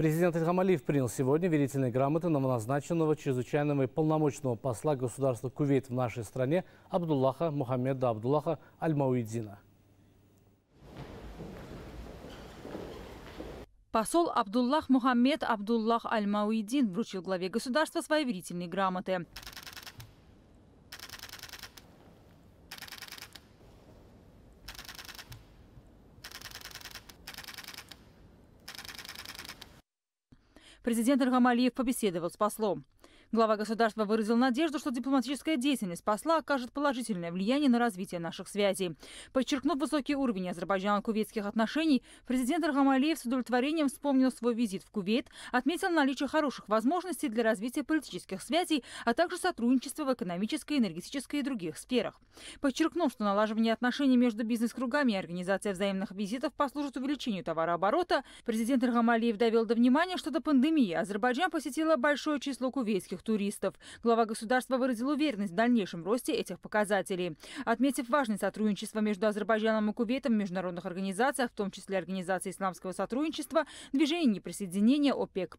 Президент Ильхам Алиев принял сегодня верительные грамоты новоназначенного чрезвычайного и полномочного посла государства Кувейт в нашей стране Абдуллаха Мухаммеда Абдуллаха Аль-Мауидзина. Посол Абдуллах Мухаммед Абдуллах Аль-Мауидин вручил главе государства свои верительные грамоты. Президент Ильхам Алиев побеседовал с послом. Глава государства выразил надежду, что дипломатическая деятельность посла окажет положительное влияние на развитие наших связей. Подчеркнув высокий уровень азербайджано-кувейтских отношений, президент Рахам с удовлетворением вспомнил свой визит в Кувейт, отметил наличие хороших возможностей для развития политических связей, а также сотрудничества в экономической, энергетической и других сферах. Подчеркнув, что налаживание отношений между бизнес-кругами и организация взаимных визитов послужит увеличению товарооборота, президент Рахам Алиев довел до внимания, что до пандемии Азербайджан посетила большое число кувейтских российских туристов. Глава государства выразил уверенность в дальнейшем росте этих показателей. Отметив важное сотрудничество между Азербайджаном и Кувейтом в международных организациях, в том числе Организации исламского сотрудничества, движение неприсоединения ОПЕК+,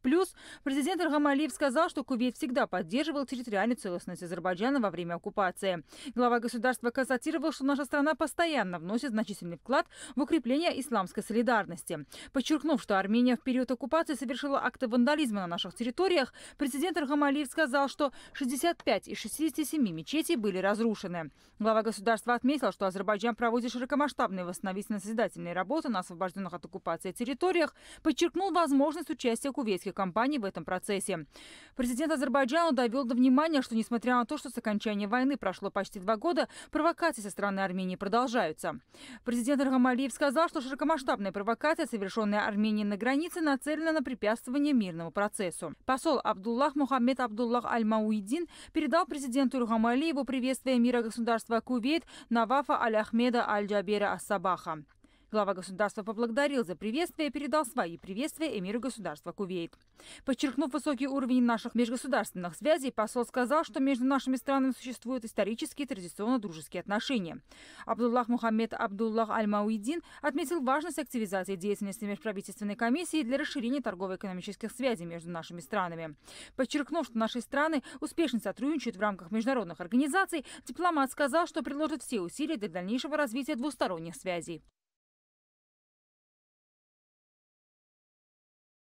президент Архам сказал, что Кувейт всегда поддерживал территориальную целостность Азербайджана во время оккупации. Глава государства констатировал, что наша страна постоянно вносит значительный вклад в укрепление исламской солидарности. Подчеркнув, что Армения в период оккупации совершила акты вандализма на наших территориях, президент Архам сказал, что 65 из 67 мечетей были разрушены. Глава государства отметил, что Азербайджан проводит широкомасштабные восстановительно-созидательные работы на освобожденных от оккупации территориях, подчеркнул возможность участия кувейтских компаний в этом процессе. Президент Азербайджана довел до внимания, что несмотря на то, что с окончания войны прошло почти два года, провокации со стороны Армении продолжаются. Президент Рахамалиев сказал, что широкомасштабная провокация, совершенная Арменией на границе, нацелена на препятствование мирному процессу. Посол Абдуллах Мухаммед Абдул Абдуллах Аль-Мауидин передал президенту Ругамали его приветствие мира государства Кувейт Навафа Аль-Ахмеда Аль-Джабера Ас-Сабаха. Глава государства поблагодарил за приветствие и передал свои приветствия эмиру государства Кувейт. Подчеркнув высокий уровень наших межгосударственных связей, посол сказал, что между нашими странами существуют исторические и традиционно-дружеские отношения. Абдуллах Мухаммед Абдуллах Аль-Мауидин отметил важность активизации деятельности межправительственной комиссии для расширения торгово-экономических связей между нашими странами. Подчеркнув, что наши страны успешно сотрудничают в рамках международных организаций, дипломат сказал, что приложит все усилия для дальнейшего развития двусторонних связей.